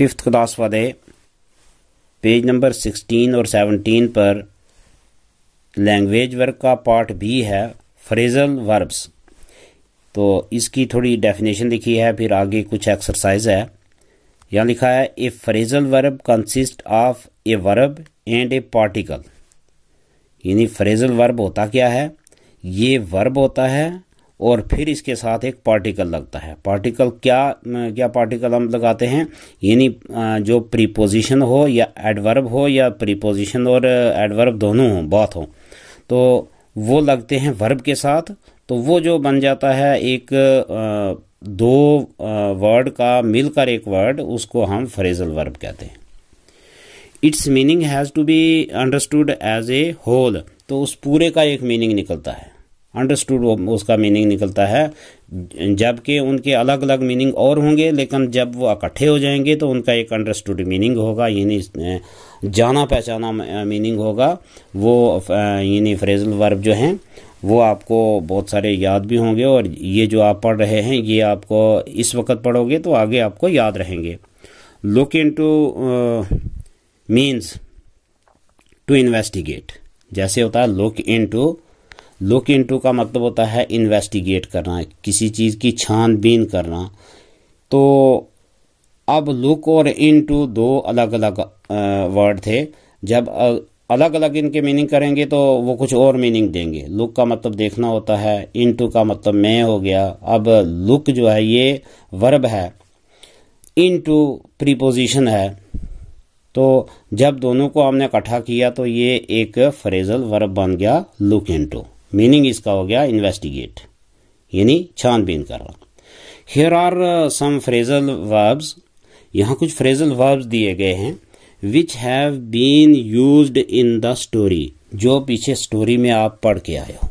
fifth class वाले page number sixteen और seventeen पर लैंग्वेज वर्क का पार्ट बी है फ्रेजल वर्ब्स तो इसकी थोड़ी डेफिनेशन लिखी है फिर आगे कुछ एक्सरसाइज है यहाँ लिखा है a phrasal verb consist of a verb and a particle यानी फ्रेजल वर्ब होता क्या है ये वर्ब होता है और फिर इसके साथ एक पार्टिकल लगता है पार्टिकल क्या क्या पार्टिकल हम लगाते हैं यानी जो प्रीपोजिशन हो या एडवर्ब हो या प्रीपोजिशन और एडवर्ब दोनों हो बात हो तो वो लगते हैं वर्ब के साथ तो वो जो बन जाता है एक दो वर्ड का मिलकर एक वर्ड उसको हम फ्रेजल वर्ब कहते हैं its meaning has to be understood as a whole तो उस पूरे का एक मीनिंग निकलता है अंडरस्टूड उसका मीनिंग निकलता है जबकि उनके अलग अलग मीनिंग और होंगे लेकिन जब वो इकट्ठे हो जाएंगे तो उनका एक अंडरस्टूड मीनिंग होगा यानी जाना पहचाना मीनिंग होगा वो यानी फ्रेजल वर्ब जो हैं वो आपको बहुत सारे याद भी होंगे और ये जो आप पढ़ रहे हैं ये आपको इस वक्त पढ़ोगे तो आगे आपको याद रहेंगे look into means to investigate जैसे होता है look into look into का मतलब होता है इन्वेस्टिगेट करना किसी चीज़ की छानबीन करना तो अब लुक और इनटू दो अलग अलग वर्ड थे जब अलग अलग इनके मीनिंग करेंगे तो वो कुछ और मीनिंग देंगे लुक का मतलब देखना होता है इनटू का मतलब मैं हो गया अब लुक जो है ये वर्ब है इनटू प्रीपोजिशन है तो जब दोनों को हमने इकट्ठा किया तो ये एक फ्रेजल वर्ब बन गया लुक इनटू मीनिंग इसका हो गया इन्वेस्टिगेट यानी छानबीन करना here are some phrasal verbs यहाँ कुछ फ्रेजल वर्ब्स दिए गए हैं which have been use in the story जो पीछे स्टोरी में आप पढ़ के आए हो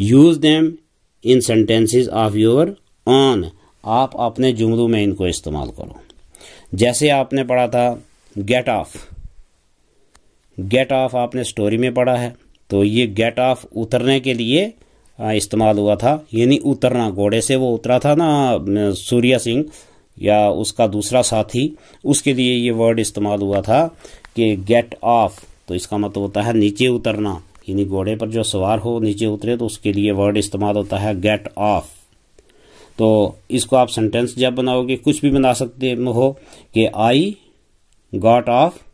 use them in sentences of your own आप अपने जुमलों में इनको इस्तेमाल करो जैसे आपने पढ़ा था गेट ऑफ गेट ऑफ आपने स्टोरी में पढ़ा है तो ये गेट ऑफ उतरने के लिए इस्तेमाल हुआ था यानी उतरना घोड़े से वो उतरा था ना सूर्य सिंह या उसका दूसरा साथी उसके लिए ये वर्ड इस्तेमाल हुआ था कि गेट ऑफ तो इसका मतलब होता है नीचे उतरना यानी घोड़े पर जो सवार हो नीचे उतरे तो उसके लिए वर्ड इस्तेमाल होता है गेट ऑफ तो इसको आप सेंटेंस जब बनाओगे कुछ भी बना सकते हो कि I got off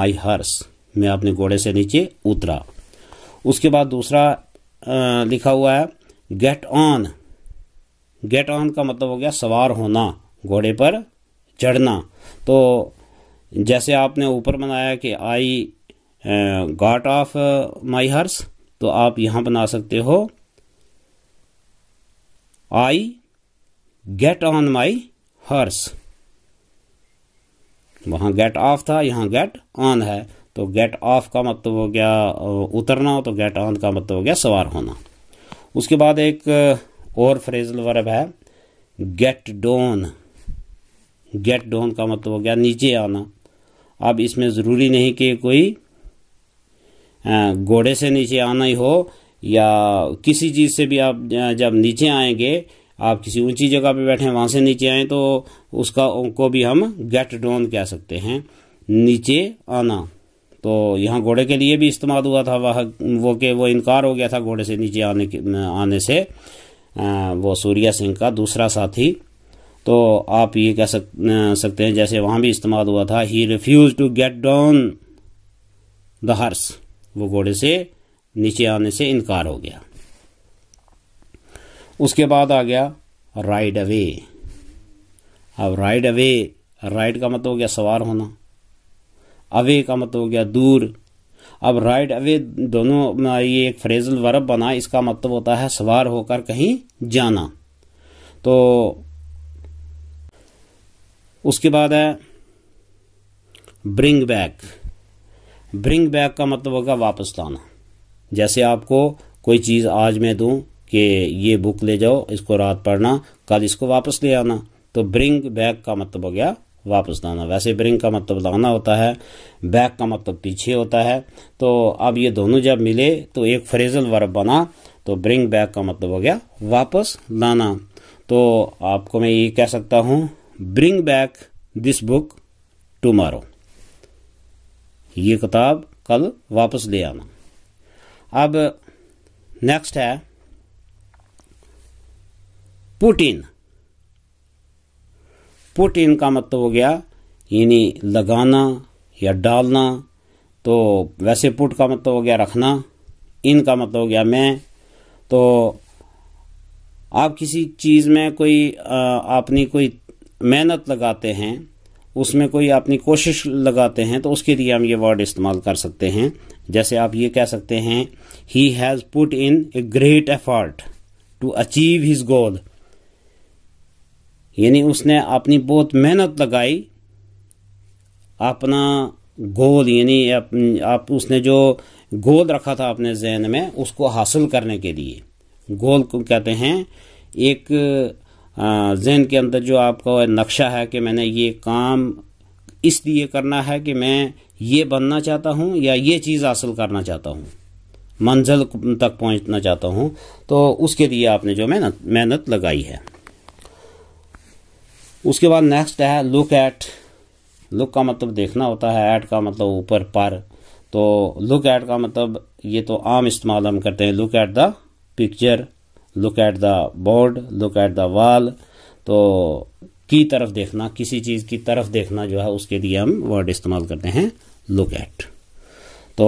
my horse मैं अपने घोड़े से नीचे उतरा उसके बाद दूसरा आ, लिखा हुआ है गेट ऑन गेट ऑन का मतलब हो गया सवार होना घोड़े पर चढ़ना तो जैसे आपने ऊपर बनाया कि आई गाट ऑफ माई हर्स तो आप यहां बना सकते हो I get on my horse वहां गेट ऑफ था यहां गेट ऑन है तो गेट ऑफ का मतलब हो गया उतरना तो गेट ऑन का मतलब हो गया सवार होना उसके बाद एक और फ्रेजल वर्ब है गेट डोन गेट डोन का मतलब हो गया नीचे आना अब इसमें ज़रूरी नहीं कि कोई घोड़े से नीचे आना ही हो या किसी चीज़ से भी आप जब नीचे आएंगे आप किसी ऊंची जगह पे बैठे हैं वहाँ से नीचे आएँ तो उसका उनको भी हम गेट डोन कह सकते हैं नीचे आना तो यहाँ घोड़े के लिए भी इस्तेमाल हुआ था वह वो के वो इनकार हो गया था घोड़े से नीचे आने के आने से वो सूर्या सिंह का दूसरा साथी तो आप ये कह सक, सकते हैं जैसे वहाँ भी इस्तेमाल हुआ था he refuse to get down the horse वो घोड़े से नीचे आने से इनकार हो गया उसके बाद आ गया राइड अवे अब राइड अवे राइड का मतलब हो गया सवार होना अवे का मतलब हो गया दूर अब राइड अवे दोनों ये एक फ्रेजल वर्ब बना इसका मतलब होता है सवार होकर कहीं जाना तो उसके बाद है ब्रिंग बैक ब्रिंग बैक का मतलब होगा वापस लाना जैसे आपको कोई चीज़ आज मैं दूं कि ये बुक ले जाओ इसको रात पढ़ना कल इसको वापस ले आना तो ब्रिंग बैक का मतलब हो गया वापस लाना वैसे ब्रिंग का मतलब लाना होता है बैक का मतलब पीछे होता है तो अब ये दोनों जब मिले तो एक फ्रेजल वर्ब बना तो ब्रिंग बैक का मतलब हो गया वापस लाना तो आपको मैं ये कह सकता हूं bring back this book tomorrow ये किताब कल वापस ले आना अब नेक्स्ट है पुटिन पुट इन का मतलब हो गया यानी लगाना या डालना तो वैसे पुट का मतलब हो गया रखना इन का मतलब हो गया मैं तो आप किसी चीज़ में कोई अपनी कोई मेहनत लगाते हैं उसमें कोई अपनी कोशिश लगाते हैं तो उसके लिए हम ये वर्ड इस्तेमाल कर सकते हैं जैसे आप ये कह सकते हैं he has put in a great effort to achieve his goal यानी उसने अपनी बहुत मेहनत लगाई अपना गोल यानी आप, उसने जो गोल रखा था अपने जहन में उसको हासिल करने के लिए गोल को कहते हैं एक जहन के अंदर जो आपका नक्शा है कि मैंने ये काम इसलिए करना है कि मैं ये बनना चाहता हूँ या ये चीज़ हासिल करना चाहता हूँ मंजिल तक पहुँचना चाहता हूँ तो उसके लिए आपने जो मेहनत मेहनत लगाई है उसके बाद नेक्स्ट है लुक एट लुक का मतलब देखना होता है एट का मतलब ऊपर पर तो लुक एट का मतलब ये तो आम इस्तेमाल हम करते हैं look at the picture look at the board look at the wall तो की तरफ देखना किसी चीज़ की तरफ देखना जो है उसके लिए हम वर्ड इस्तेमाल करते हैं लुक एट तो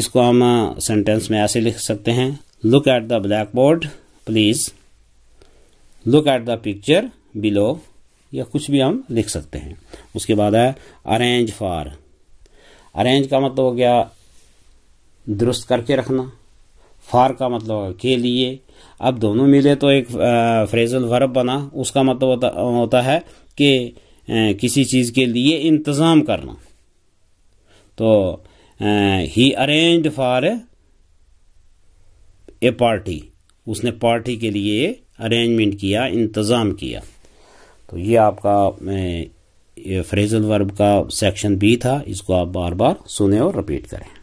इसको हम सेंटेंस में ऐसे लिख सकते हैं look at the blackboard please look at the picture below या कुछ भी हम लिख सकते हैं उसके बाद है अरेंज फॉर अरेंज का मतलब हो गया दुरुस्त करके रखना फार का मतलब के लिए अब दोनों मिले तो एक फ्रेजल वर्ब बना उसका मतलब होता, होता है कि किसी चीज़ के लिए इंतज़ाम करना तो he arrange for a party उसने पार्टी के लिए अरेंजमेंट किया इंतज़ाम किया तो ये आपका फ्रेजल वर्ब का सेक्शन बी था इसको आप बार बार सुने और रिपीट करें